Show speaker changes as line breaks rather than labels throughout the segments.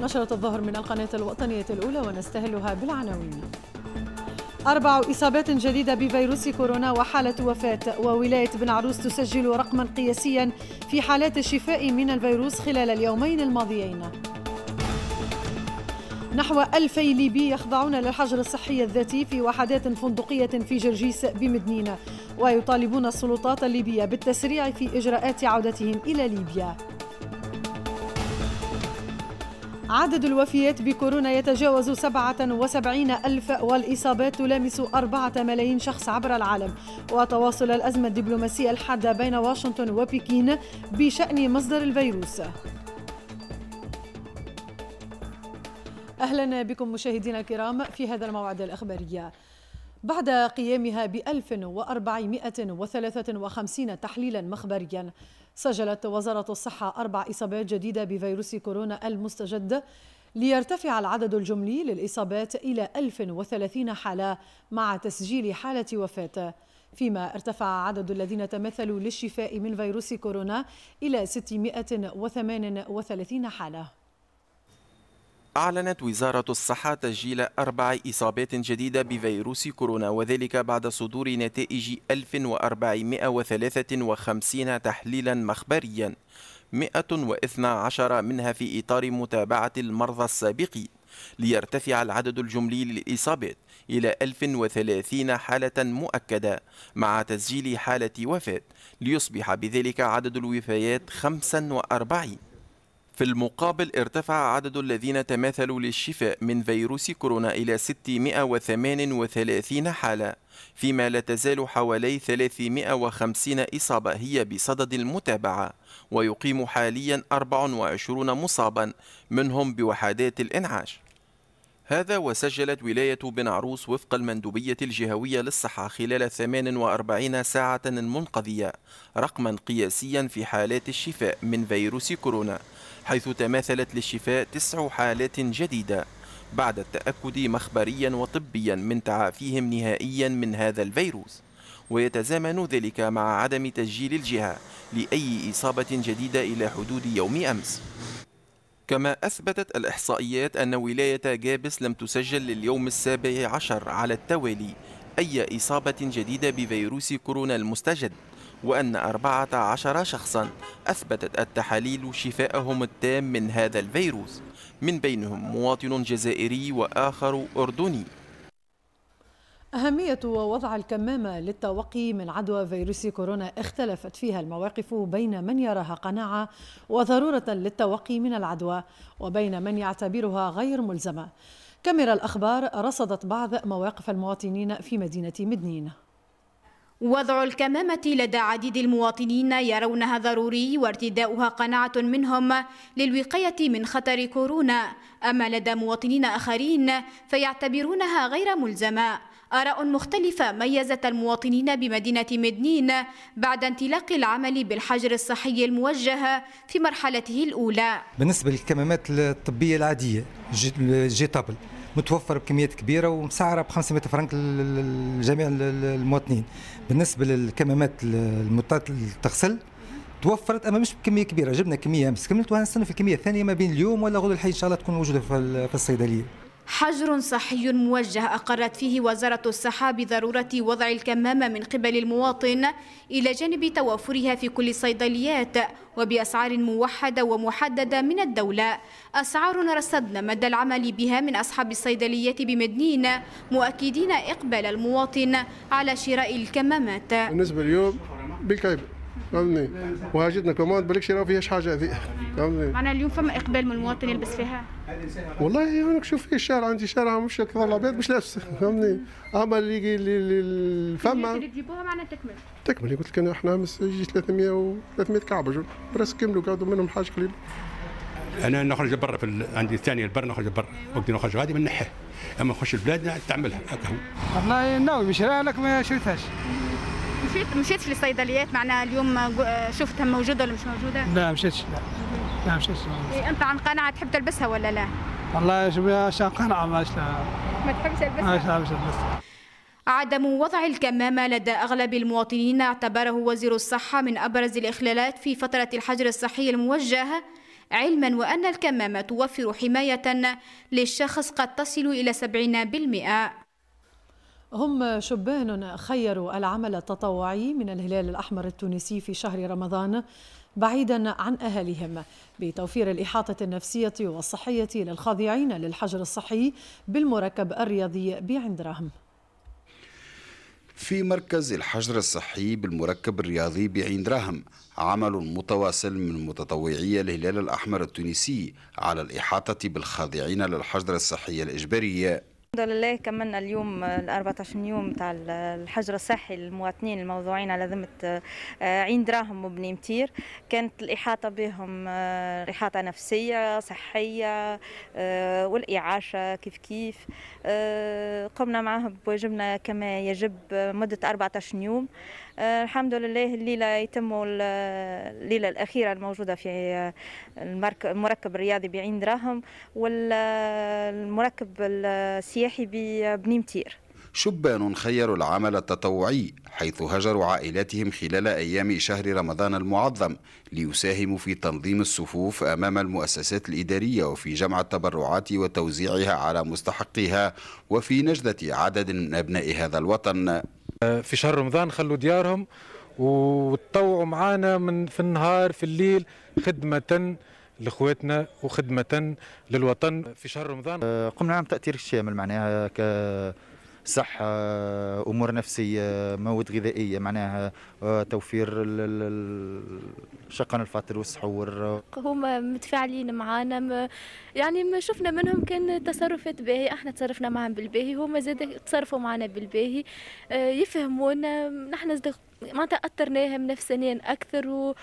نشرة الظهر من القناة الوطنية الأولى ونستهلها بالعناوين أربع إصابات جديدة بفيروس كورونا وحالة وفاة وولاية بن عروس تسجل رقما قياسيا في حالات الشفاء من الفيروس خلال اليومين الماضيين نحو ألفي ليبي يخضعون للحجر الصحي الذاتي في وحدات فندقية في جرجيس بمدنين ويطالبون السلطات الليبية بالتسريع في إجراءات عودتهم إلى ليبيا عدد الوفيات بكورونا يتجاوز 77 ألف والإصابات تلامس 4 ملايين شخص عبر العالم وتواصل الأزمة الدبلوماسية الحادة بين واشنطن وبكين بشأن مصدر الفيروس أهلا بكم مشاهدينا الكرام في هذا الموعد الأخباري بعد قيامها ب 1453 تحليلا مخبريا سجلت وزارة الصحة أربع إصابات جديدة بفيروس كورونا المستجد ليرتفع العدد الجملي للإصابات إلى 1030 حالة مع تسجيل حالة وفاة فيما ارتفع عدد الذين تمثلوا للشفاء من فيروس كورونا إلى 638 حالة
أعلنت وزارة الصحة تسجيل أربع إصابات جديدة بفيروس كورونا وذلك بعد صدور نتائج 1453 تحليلا مخبريا 112 منها في إطار متابعة المرضى السابقين ليرتفع العدد الجملي للإصابات إلى 1030 حالة مؤكدة مع تسجيل حالة وفاة ليصبح بذلك عدد الوفيات 45 في المقابل ارتفع عدد الذين تماثلوا للشفاء من فيروس كورونا إلى 638 حالة فيما لا تزال حوالي 350 إصابة هي بصدد المتابعة ويقيم حاليا 24 مصابا منهم بوحدات الإنعاش هذا وسجلت ولاية بن عروس وفق المندوبية الجهوية للصحة خلال 48 ساعة منقضية رقما قياسيا في حالات الشفاء من فيروس كورونا حيث تماثلت للشفاء تسع حالات جديدة بعد التأكد مخبريا وطبيا من تعافيهم نهائيا من هذا الفيروس ويتزامن ذلك مع عدم تسجيل الجهة لأي إصابة جديدة إلى حدود يوم أمس كما أثبتت الإحصائيات أن ولاية جابس لم تسجل لليوم السابع عشر على التوالي أي إصابة جديدة بفيروس كورونا المستجد وأن 14 شخصا أثبتت التحاليل شفائهم التام من هذا الفيروس من بينهم مواطن جزائري وآخر أردني
أهمية وضع الكمامة للتوقي من عدوى فيروس كورونا اختلفت فيها المواقف بين من يراها قناعة وضرورة للتوقي من العدوى وبين من يعتبرها غير ملزمة كاميرا الأخبار رصدت بعض مواقف المواطنين في مدينة مدنين
وضع الكمامة لدى عديد المواطنين يرونها ضروري وارتداؤها قناعة منهم للوقاية من خطر كورونا أما لدى مواطنين آخرين فيعتبرونها غير ملزمة آراء مختلفة ميزت المواطنين بمدينة مدنين بعد انطلاق العمل بالحجر الصحي الموجه في مرحلته الأولى
بالنسبة للكمامات الطبية العادية الجيتابل متوفر بكميات كبيره ومسعره ب 500 فرنك لجميع المواطنين بالنسبه للكمامات المضطات للتغسل توفرت اما مش بكميه كبيره جبنا كميه امس كملت وهنستنى في الكميه الثانيه ما بين اليوم ولا غدو الحي ان شاء الله تكون موجوده في الصيدليه
حجر صحي موجه أقرت فيه وزارة الصحة بضرورة وضع الكمامة من قبل المواطن إلى جانب توافرها في كل الصيدليات وبأسعار موحدة ومحددة من الدولة أسعار رصدنا مدى العمل بها من أصحاب الصيدليات بمدنين مؤكدين إقبال المواطن على شراء
الكمامات بالنسبة اليوم بالكيبل فهمتني وهاجتنا كمان بالكشي فيها فيهاش حاجه هذيك فهمتني
معنا اليوم فما اقبال من المواطن يلبس فيها
والله انا يعني شوف في الشارع عندي شارع مش كثر العباد مش لابس فهمتني اما اللي اللي فما اللي
تجيبوها معنا تكمل
تكمل قلت لك انا احنا يجي 300 و 300 كعبه جو راس كملوا قعدوا منهم حاجه قليله
انا نخرج برا في عندي الثانيه البر نخرج برا وقت نخرج غادي نحي اما نخش البلاد نستعملها هكا والله ناوي نشريها لك ما شريتهاش
مشيت مشيتش للصيدليات معناها اليوم آه، آه، شفتها موجوده ولا مش موجوده؟
لا مشيتش لا لا مشيتش
إيه انت عن قناعه تحب تلبسها ولا لا؟
والله عشان قناعه ما
ما تحبش تلبسها؟ ما
تحبش تلبسها
عدم وضع الكمامة لدى أغلب المواطنين اعتبره وزير الصحة من أبرز الإخلالات في فترة الحجر الصحي الموجه علما وأن الكمامة توفر حماية للشخص قد تصل إلى 70% هم شبان خيروا
العمل التطوعي من الهلال الأحمر التونسي في شهر رمضان بعيدا عن أهاليهم بتوفير الإحاطة النفسية والصحية للخاضعين للحجر الصحي بالمركب الرياضي بعند رهم
في مركز الحجر الصحي بالمركب الرياضي بعين درهم عمل متواصل من متطوعي الهلال الأحمر التونسي على الإحاطة بالخاضعين للحجر الصحي الإجباري
الحمد لله كملنا اليوم آه، ال 14 يوم تاع الحجر الصحي للمواطنين الموضوعين على ذمه آه، عين دراهم وبني متير كانت الاحاطه بهم احاطه آه، نفسيه صحيه والاعاشه كيف كيف قمنا معهم بواجبنا كما يجب مده 14 يوم آه، الحمد لله الليله يتم آه، الليله الاخيره الموجوده في آه، المركب الرياضي بعين دراهم والمركب السياحي ببني متير
شبان خيروا العمل التطوعي حيث هجروا عائلاتهم خلال أيام شهر رمضان المعظم ليساهموا في تنظيم الصفوف أمام المؤسسات الإدارية وفي جمع التبرعات وتوزيعها على مستحقيها وفي نجدة عدد من أبناء هذا الوطن في شهر رمضان
خلوا ديارهم وتطوعوا معانا من في النهار في الليل خدمة لخواتنا وخدمة للوطن في شهر رمضان آه، قمنا عام تأثير
الشامل معناها صحه آه، امور نفسيه آه، مواد غذائيه معناها آه، توفير شقن الفطر والسحور
هما متفاعلين معانا يعني ما شفنا منهم كان تصرفات باهية احنا تصرفنا معهم بالباهي هما زاد تصرفوا معنا بالباهي يفهمونا نحن معناتها اثرناهم نفسانيا اكثر و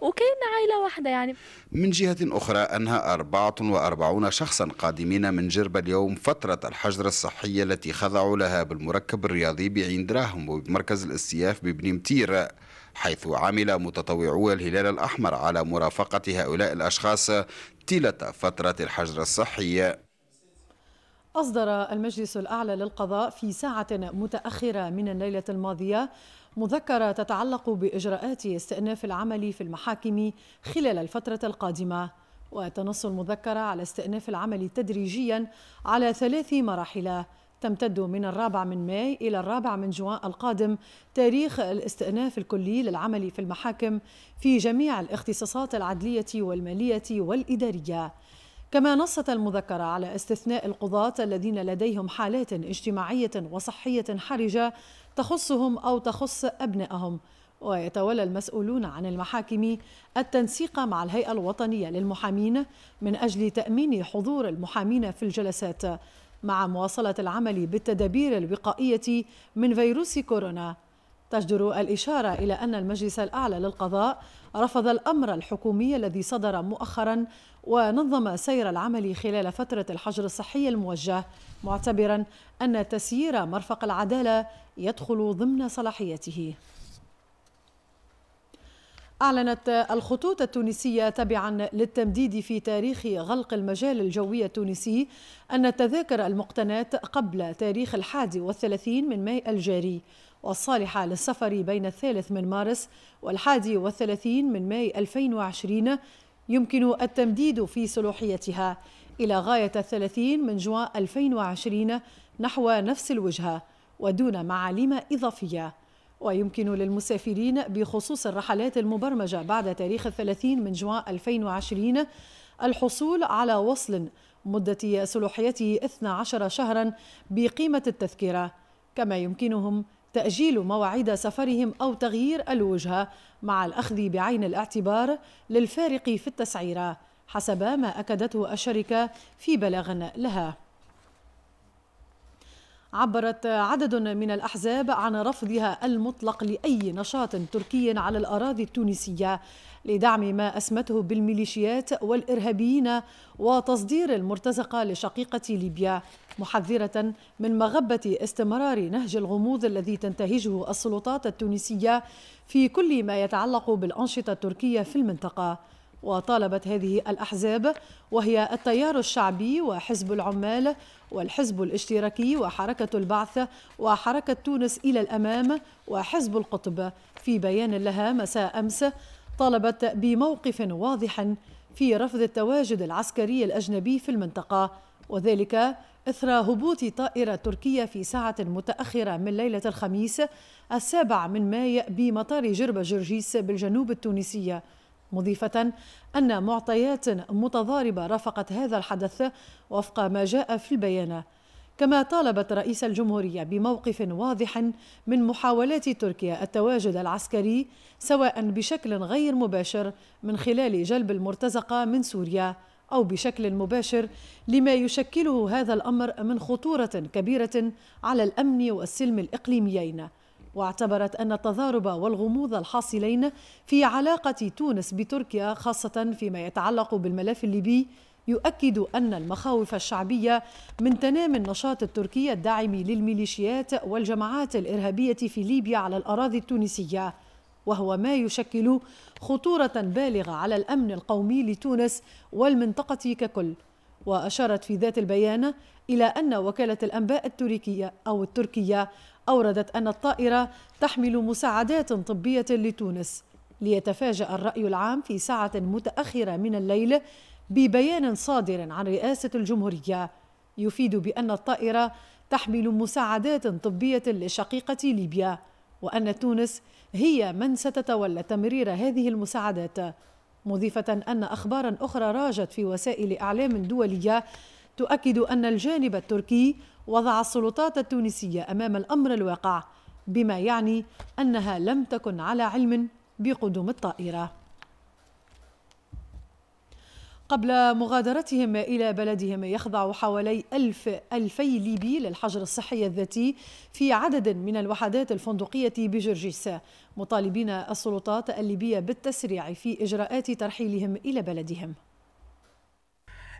وكأن عائلة واحدة يعني
من جهة أخرى أنها 44 شخصا قادمين من جربة اليوم فترة الحجر الصحية التي خضعوا لها بالمركب الرياضي بعين دراهم وبمركز الاستياف ببني متير حيث عمل متطوعو الهلال الأحمر على مرافقة هؤلاء الأشخاص طيلة فترة الحجر الصحي
أصدر المجلس الأعلى للقضاء في ساعة متأخرة من الليلة الماضية مذكرة تتعلق بإجراءات استئناف العمل في المحاكم خلال الفترة القادمة وتنص المذكرة على استئناف العمل تدريجيا على ثلاث مراحل تمتد من الرابع من ماي إلى الرابع من جوان القادم تاريخ الاستئناف الكلي للعمل في المحاكم في جميع الاختصاصات العدلية والمالية والإدارية كما نصت المذكرة على استثناء القضاة الذين لديهم حالات اجتماعية وصحية حرجة تخصهم أو تخص أبنائهم ويتولى المسؤولون عن المحاكم التنسيق مع الهيئة الوطنية للمحامين من أجل تأمين حضور المحامين في الجلسات مع مواصلة العمل بالتدابير الوقائية من فيروس كورونا تجدر الإشارة إلى أن المجلس الأعلى للقضاء رفض الأمر الحكومي الذي صدر مؤخرا ونظم سير العمل خلال فترة الحجر الصحي الموجه معتبرا أن تسيير مرفق العدالة يدخل ضمن صلاحيته أعلنت الخطوط التونسية تبعا للتمديد في تاريخ غلق المجال الجوي التونسي أن التذاكر المقتنات قبل تاريخ الحادي والثلاثين من ماي الجاري والصالحة للسفر بين الثالث من مارس والحادي والثلاثين من ماي 2020 يمكن التمديد في سلوحيتها إلى غاية الثلاثين من جوان 2020 نحو نفس الوجهة ودون معاليم إضافية ويمكن للمسافرين بخصوص الرحلات المبرمجة بعد تاريخ الثلاثين من جوان 2020 الحصول على وصل مدة سلوحيته 12 شهرا بقيمة التذكرة كما يمكنهم تأجيل مواعيد سفرهم أو تغيير الوجهة مع الأخذ بعين الاعتبار للفارق في التسعيرة حسب ما أكدته الشركة في بلاغ لها عبرت عدد من الأحزاب عن رفضها المطلق لأي نشاط تركي على الأراضي التونسية لدعم ما أسمته بالميليشيات والإرهابيين وتصدير المرتزقة لشقيقة ليبيا محذرة من مغبة استمرار نهج الغموض الذي تنتهجه السلطات التونسية في كل ما يتعلق بالأنشطة التركية في المنطقة وطالبت هذه الأحزاب وهي التيار الشعبي وحزب العمال والحزب الاشتراكي وحركة البعث وحركة تونس إلى الأمام وحزب القطب في بيان لها مساء أمس طالبت بموقف واضح في رفض التواجد العسكري الأجنبي في المنطقة وذلك إثر هبوط طائرة تركية في ساعة متأخرة من ليلة الخميس السابع من ماي بمطار جربة جرجيس بالجنوب التونسي مضيفة أن معطيات متضاربة رافقت هذا الحدث وفق ما جاء في البيان كما طالبت رئيس الجمهورية بموقف واضح من محاولات تركيا التواجد العسكري سواء بشكل غير مباشر من خلال جلب المرتزقة من سوريا أو بشكل مباشر لما يشكله هذا الأمر من خطورة كبيرة على الأمن والسلم الإقليميين واعتبرت أن التضارب والغموض الحاصلين في علاقة تونس بتركيا خاصة فيما يتعلق بالملف الليبي يؤكد أن المخاوف الشعبية من تنام النشاط التركي الداعم للميليشيات والجماعات الإرهابية في ليبيا على الأراضي التونسية وهو ما يشكل خطورة بالغة على الأمن القومي لتونس والمنطقة ككل وأشارت في ذات البيان إلى أن وكالة الأنباء التركية أو التركية أوردت أن الطائرة تحمل مساعدات طبية لتونس ليتفاجأ الرأي العام في ساعة متأخرة من الليل ببيان صادر عن رئاسة الجمهورية يفيد بأن الطائرة تحمل مساعدات طبية لشقيقة ليبيا وأن تونس هي من ستتولى تمرير هذه المساعدات مضيفة أن أخبارا أخرى راجت في وسائل إعلام دولية تؤكد أن الجانب التركي وضع السلطات التونسية أمام الأمر الواقع بما يعني أنها لم تكن على علم بقدوم الطائرة قبل مغادرتهم إلى بلدهم يخضع حوالي ألف ألفي ليبي للحجر الصحي الذاتي في عدد من الوحدات الفندقية بجرجيس مطالبين السلطات الليبية بالتسريع في إجراءات ترحيلهم إلى بلدهم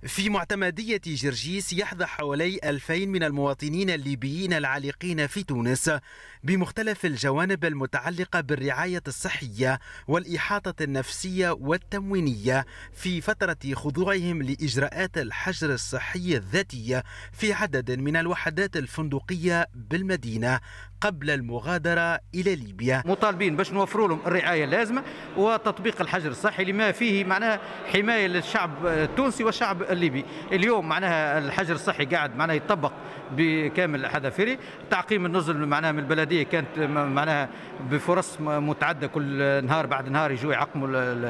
في معتمدية جرجيس يحظى حوالي 2000 من المواطنين الليبيين العالقين في تونس بمختلف الجوانب المتعلقة بالرعاية الصحية والإحاطة النفسية والتموينية في فترة خضوعهم لإجراءات الحجر الصحي الذاتي في عدد من الوحدات الفندقية بالمدينة قبل المغادرة إلى ليبيا مطالبين باش نوفروا لهم الرعاية اللازمة وتطبيق الحجر الصحي لما فيه معناه حماية للشعب التونسي والشعب الليبي اليوم معناها الحجر الصحي قاعد معناها يطبق بكامل حذافيره تعقيم النزل معناها من البلديه كانت معناها بفرص متعدده كل نهار بعد نهار يجوا يعقموا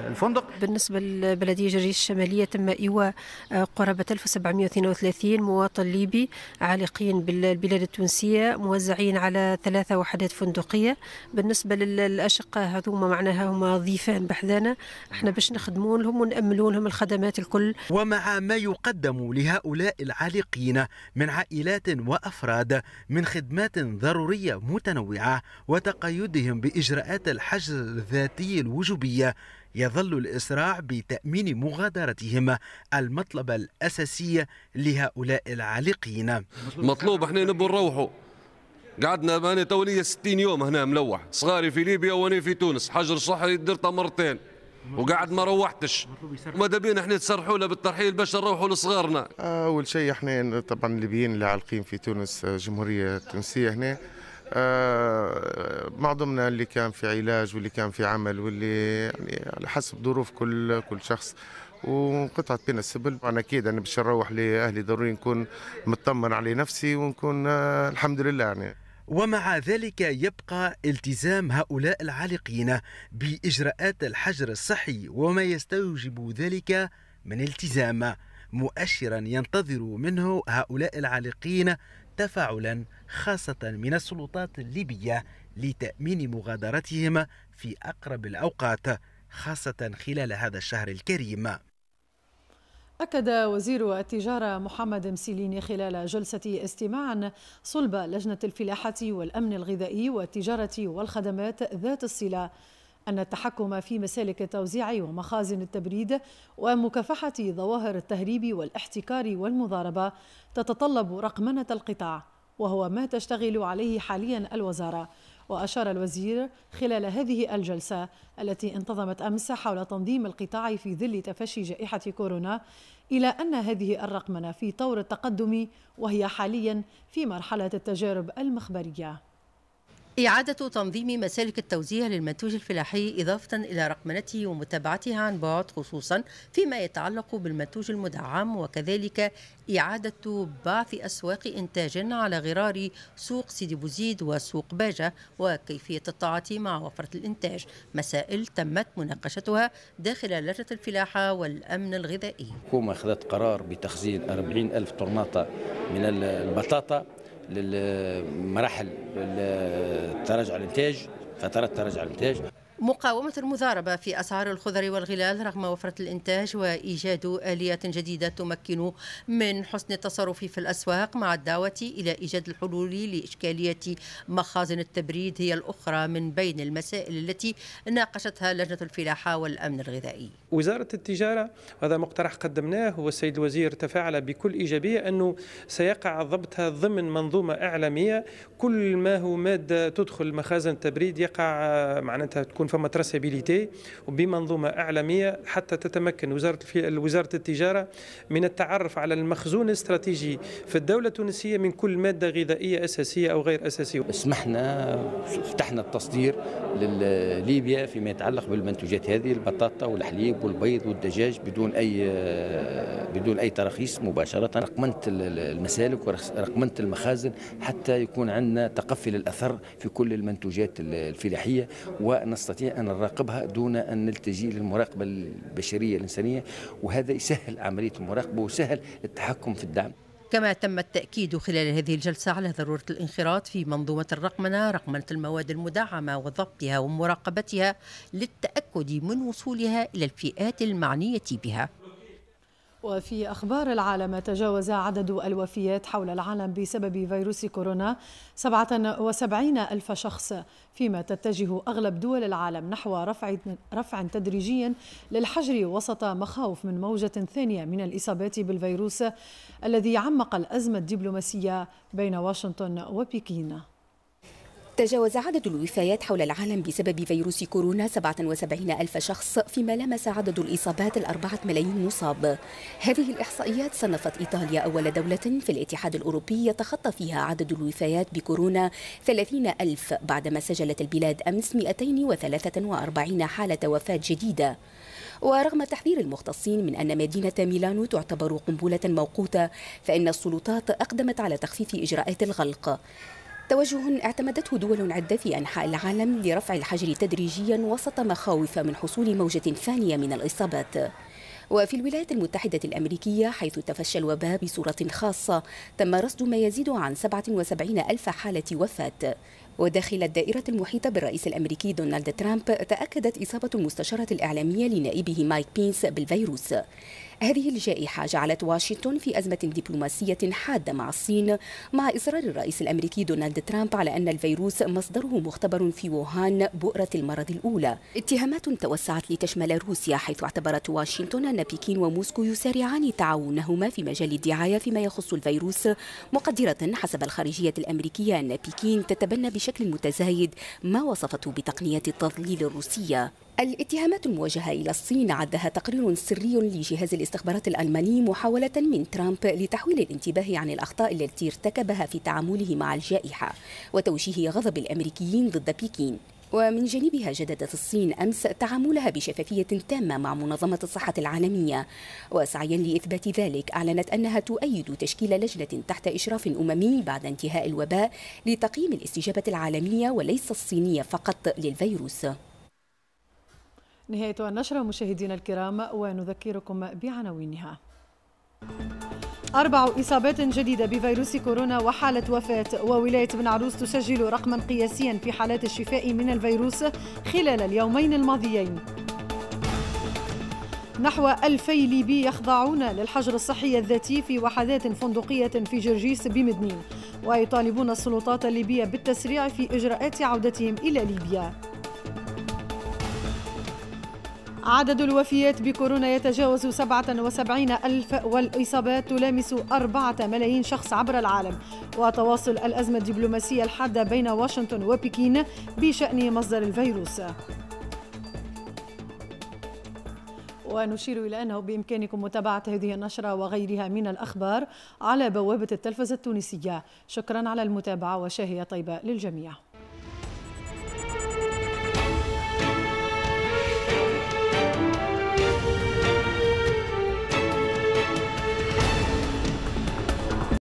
الفندق
بالنسبه للبلديه جريش الشماليه تم ايواء آه، قرابه 1732 مواطن ليبي عالقين بالبلاد التونسيه موزعين على ثلاثه وحدات فندقيه بالنسبه للاشقاء هذوما معناها هما ضيفان بحذانا احنا باش نخدمون لهم وناملون لهم الخدمات الكل
ومع ما يقدم لهؤلاء العالقين من عائلات وأفراد من خدمات ضرورية متنوعة وتقيدهم بإجراءات الحجر الذاتي الوجوبية يظل الإسراع بتأمين مغادرتهم المطلب الأساسي لهؤلاء العالقين
مطلوب احنا نبوا نروحوا قعدنا انا تولي 60 يوم هنا ملوح صغاري في ليبيا وانا في تونس حجر صحي درته مرتين وقعد ما روحتش ماذا بينا احنا تسرحوا له بالترحيل باش نروحوا لصغارنا
اول شيء احنا طبعا الليبيين اللي عالقين في تونس جمهوريه تونسيه هنا آه معظمنا اللي كان في علاج واللي كان في عمل واللي يعني على حسب ظروف كل كل شخص وانقطعت بين السبل انا اكيد انا باش نروح لاهلي ضروري نكون مطمن على نفسي ونكون آه الحمد لله يعني
ومع ذلك يبقى التزام هؤلاء العالقين باجراءات الحجر الصحي وما يستوجب ذلك من التزام مؤشرا ينتظر منه هؤلاء العالقين تفاعلا خاصه من السلطات الليبيه لتامين مغادرتهم في اقرب الاوقات خاصه خلال هذا الشهر الكريم
أكد وزير التجارة محمد مسيليني خلال جلسة استماع صلب لجنة الفلاحة والأمن الغذائي والتجارة والخدمات ذات الصلة أن التحكم في مسالك التوزيع ومخازن التبريد ومكافحة ظواهر التهريب والاحتكار والمضاربة تتطلب رقمنة القطاع وهو ما تشتغل عليه حاليا الوزاره وأشار الوزير خلال هذه الجلسة التي انتظمت أمس حول تنظيم القطاع في ظل تفشي جائحة كورونا إلى أن هذه الرقمنة في طور التقدم وهي حاليا في مرحلة التجارب المخبرية
إعادة تنظيم مسالك التوزيع للمنتوج الفلاحي إضافة إلى رقمنته ومتابعتها عن بعد خصوصا فيما يتعلق بالمنتوج المدعم وكذلك إعادة بعث أسواق إنتاج على غرار سوق سيدي بوزيد وسوق باجة وكيفية التعاطي مع وفرة الإنتاج مسائل تمت مناقشتها داخل لجنة الفلاحة والأمن الغذائي
الحكومة أخذت قرار بتخزين 40 ألف طرناطة من البطاطا للمراحل التراجع الانتاج فترات
تراجع الانتاج
مقاومة المضاربة في أسعار الخضر والغلال رغم وفرة الإنتاج وإيجاد آليات جديدة تمكن من حسن التصرف في الأسواق مع الدعوة إلى إيجاد الحلول لإشكالية مخازن التبريد هي الأخرى من بين المسائل التي ناقشتها لجنة الفلاحة والأمن الغذائي وزارة التجارة هذا مقترح قدمناه والسيد الوزير تفاعل بكل إيجابية أنه سيقع ضبطها ضمن منظومة إعلامية كل ما هو مادة تدخل مخازن التبريد يقع معناتها تكون فما تراسابيليتي وبمنظومه اعلاميه حتى تتمكن وزاره وزاره التجاره من التعرف على المخزون الاستراتيجي في الدوله التونسيه
من كل ماده غذائيه اساسيه او غير اساسيه. سمحنا فتحنا التصدير لليبيا فيما يتعلق بالمنتوجات هذه البطاطا والحليب والبيض والدجاج بدون اي بدون اي تراخيص مباشره رقمنت المسالك ورقمنت المخازن حتى يكون عندنا تقفل الاثر في كل المنتوجات الفلاحيه ونستطيع نستطيع أن نراقبها دون أن نلتجي للمراقبة البشرية الإنسانية وهذا يسهل عملية المراقبة ويسهل التحكم في الدعم
كما تم التأكيد خلال هذه الجلسة على ضرورة الانخراط في منظومة الرقمنة رقمنة المواد المدعمة وضبطها ومراقبتها للتأكد من وصولها إلى الفئات المعنية بها
وفي أخبار العالم تجاوز عدد الوفيات حول العالم بسبب فيروس كورونا 77 ألف شخص فيما تتجه أغلب دول العالم نحو رفع, رفع تدريجي للحجر وسط مخاوف من موجة ثانية من الإصابات بالفيروس الذي عمق الأزمة الدبلوماسية بين واشنطن وبكين
تجاوز عدد الوفيات حول العالم بسبب فيروس كورونا 77 ألف شخص فيما لمس عدد الإصابات الأربعة ملايين مصاب هذه الإحصائيات صنفت إيطاليا أول دولة في الاتحاد الأوروبي يتخطى فيها عدد الوفيات بكورونا 30 ألف بعدما سجلت البلاد أمس 243 حالة وفاة جديدة ورغم تحذير المختصين من أن مدينة ميلانو تعتبر قنبلة موقوتة فإن السلطات أقدمت على تخفيف إجراءات الغلق توجه اعتمدته دول عدة في أنحاء العالم لرفع الحجر تدريجيا وسط مخاوف من حصول موجة ثانية من الإصابات وفي الولايات المتحدة الأمريكية حيث تفشى الوباء بصورة خاصة تم رصد ما يزيد عن 77 ألف حالة وفاة وداخل الدائرة المحيطة بالرئيس الأمريكي دونالد ترامب تأكدت إصابة المستشارة الإعلامية لنائبه مايك بينس بالفيروس هذه الجائحة جعلت واشنطن في أزمة دبلوماسية حادة مع الصين مع إصرار الرئيس الأمريكي دونالد ترامب على أن الفيروس مصدره مختبر في ووهان بؤرة المرض الأولى اتهامات توسعت لتشمل روسيا حيث اعتبرت واشنطن أن بكين وموسكو يسارعان تعاونهما في مجال الدعاية فيما يخص الفيروس مقدرة حسب الخارجية الأمريكية أن بكين تتبنى بشكل متزايد ما وصفته بتقنية التضليل الروسية الاتهامات الموجهة إلى الصين عدها تقرير سري لجهاز الاستخبارات الألماني محاولة من ترامب لتحويل الانتباه عن الأخطاء التي ارتكبها في تعامله مع الجائحة وتوجيه غضب الأمريكيين ضد بكين ومن جانبها جددت الصين امس تعاملها بشفافيه تامه مع منظمه الصحه العالميه وسعيا لاثبات ذلك اعلنت انها تؤيد تشكيل لجنه تحت اشراف اممي بعد انتهاء الوباء لتقييم الاستجابه العالميه وليس الصينيه فقط للفيروس
نهاية النشرة مشاهدينا الكرام ونذكركم بعناوينها أربع إصابات جديدة بفيروس كورونا وحالة وفاة وولاية بن عروس تسجل رقما قياسيا في حالات الشفاء من الفيروس خلال اليومين الماضيين نحو ألفي ليبي يخضعون للحجر الصحي الذاتي في وحدات فندقية في جرجيس بمدنين ويطالبون السلطات الليبية بالتسريع في إجراءات عودتهم إلى ليبيا عدد الوفيات بكورونا يتجاوز 77 ألف والإصابات تلامس 4 ملايين شخص عبر العالم وتواصل الأزمة الدبلوماسية الحادة بين واشنطن وبكين بشأن مصدر الفيروس ونشير إلى أنه بإمكانكم متابعة هذه النشرة وغيرها من الأخبار على بوابة التلفزة التونسية شكرا على المتابعة وشاهية طيبة للجميع